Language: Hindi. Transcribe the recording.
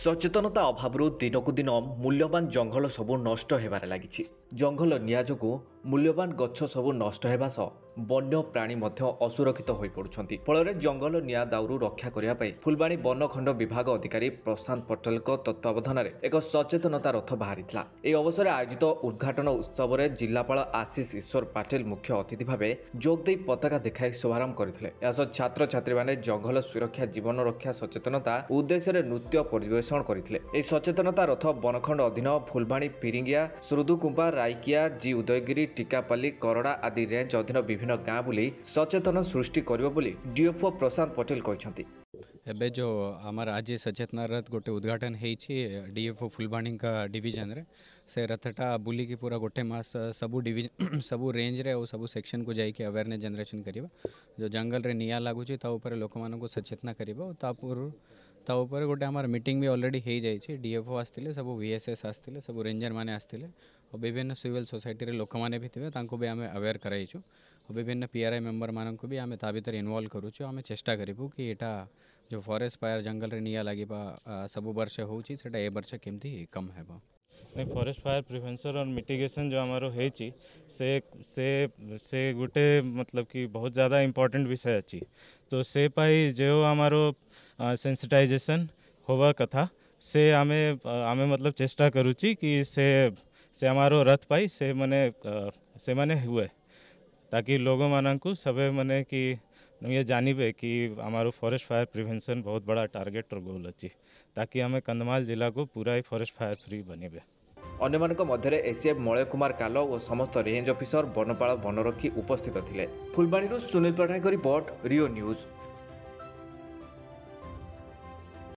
ସଚେତନତା ଅଭାବରୁ ଦିନକୁ ଦିନ ମୂଲ୍ୟବାନ ଜଙ୍ଗଲ ସବୁ ନଷ୍ଟ ହେବାରେ ଲାଗିଛି ଜଙ୍ଗଲ ନିଆଁ ଯୋଗୁଁ ମୂଲ୍ୟବାନ ଗଛ ସବୁ ନଷ୍ଟ ହେବା ସହ ବନ୍ୟପ୍ରାଣୀ ମଧ୍ୟ ଅସୁରକ୍ଷିତ ହୋଇପଡ଼ୁଛନ୍ତି ଫଳରେ ଜଙ୍ଗଲ ନିଆଁ ଦାଉରୁ ରକ୍ଷା କରିବା ପାଇଁ ଫୁଲବାଣୀ ବନଖଣ୍ଡ ବିଭାଗ ଅଧିକାରୀ ପ୍ରଶାନ୍ତ ପଟେଲଙ୍କ ତତ୍ତ୍ୱାବଧାନରେ ଏକ ସଚେତନତା ରଥ ବାହାରିଥିଲା ଏହି ଅବସରରେ ଆୟୋଜିତ ଉଦ୍ଘାଟନ ଉତ୍ସବରେ ଜିଲ୍ଲାପାଳ ଆଶିଷ ଈଶ୍ୱର ପାଟିଲ ମୁଖ୍ୟ ଅତିଥି ଭାବେ ଯୋଗ ଦେଇ ପତାକା ଦେଖାଇ ଶୁଭାରମ୍ଭ କରିଥିଲେ ଏହା ସହ ଛାତ୍ରଛାତ୍ରୀମାନେ ଜଙ୍ଗଲ ସୁରକ୍ଷା ଜୀବନ ରକ୍ଷା ସଚେତନତା ଉଦ୍ଦେଶ୍ୟରେ ନୃତ୍ୟ ପରିବେଷଣ କରିଥିଲେ ଏହି ସଚେତନତା ରଥ ବନଖଣ୍ଡ ଅଧୀନ ଫୁଲବାଣୀ ପିରିଙ୍ଗିଆ ସୁରୁଦୁକୁମ୍ପା ରାଇକିଆ ଜି ଉଦୟଗିରି ტიკাপালি করوڑا আদি ৰেঞ্জ অধীনৰ বিভিন্ন গাঁৱ বুলী সচেতনতা সৃষ্টি কৰিব বুলি ডিএফঅ প্ৰশান্ত পটেল কৈছନ୍ତି এবে যো আমাৰ আজি সচেতনতা ৰথ গটে উদ্বোধন হৈছে ডিএফঅ ফুলবাৰ্ডিং কা ডিভিজন Andre সেই ৰথটা বুলী কি पुरा গটে মাস সবু ডিভিজন সবু ৰেঞ্জ ৰে ও সবু ছেක්ෂন কো যাইকে এৱেৰ্নেছ জেনৰেশ্যন কৰিব যো জংগল ৰে নিয়া লাগুচি তা ওপৰ লোক মানোক সচেতনতা কৰিব তা আপুৰ व्यवस्था गोटे आम मीट भी अलरेडी हो जाए डीएफओ आसते सब भिएसएस आसते सब रेजर मैंने आसते और विभिन्न सिविल सोसाइटी लोक मैंने भी थे भी आम अवेयर कराइचु और विभिन्न पीआरआई मेम्बर मानक भी आम तर इनवल्व करुचु आम चेषा करूँ कि यहाँ जो फरेस्ट फायर जंगल रे सब वर्ष होटा ए वर्ष केमती कम हो नहीं फॉरेस्ट फायर प्रिवेंशन और मिटिगेशन जो आम से से से गोटे मतलब कि बहुत ज़्यादा इम्पोर्टेंट विषय अच्छी तो से पाई जो आम सेंसिटाइजेशन होगा कथा से आमे आमे मतलब चेष्टा कर कि से से हमारो रथ पाई से मैंने से मैंने हुए ताकि लोगों मान सब मैंने कि तुम ये जानिबे कि हमारो फॉरेस्ट फायर प्रिवेंशन बहुत बड़ा टार्गेट और गोल अच्छी ताकि हमें कंधमाल जिला को पूरा ही फॉरेस्ट फायर फ्री बनइबे ଅନ୍ୟମାନଙ୍କ ମଧ୍ୟରେ ଏସିଏଫ୍ ମଳୟ କୁମାର କାଲ ଓ ସମସ୍ତ ରେଞ୍ଜ ଅଫିସର ବନପାଳ ବନରକ୍ଷୀ ଉପସ୍ଥିତ ଥିଲେ ଫୁଲବାଣୀରୁ ସୁନିଲ ପଟ୍ଟନାୟକ ରିପୋର୍ଟ ରିଓ ନ୍ୟୁଜ୍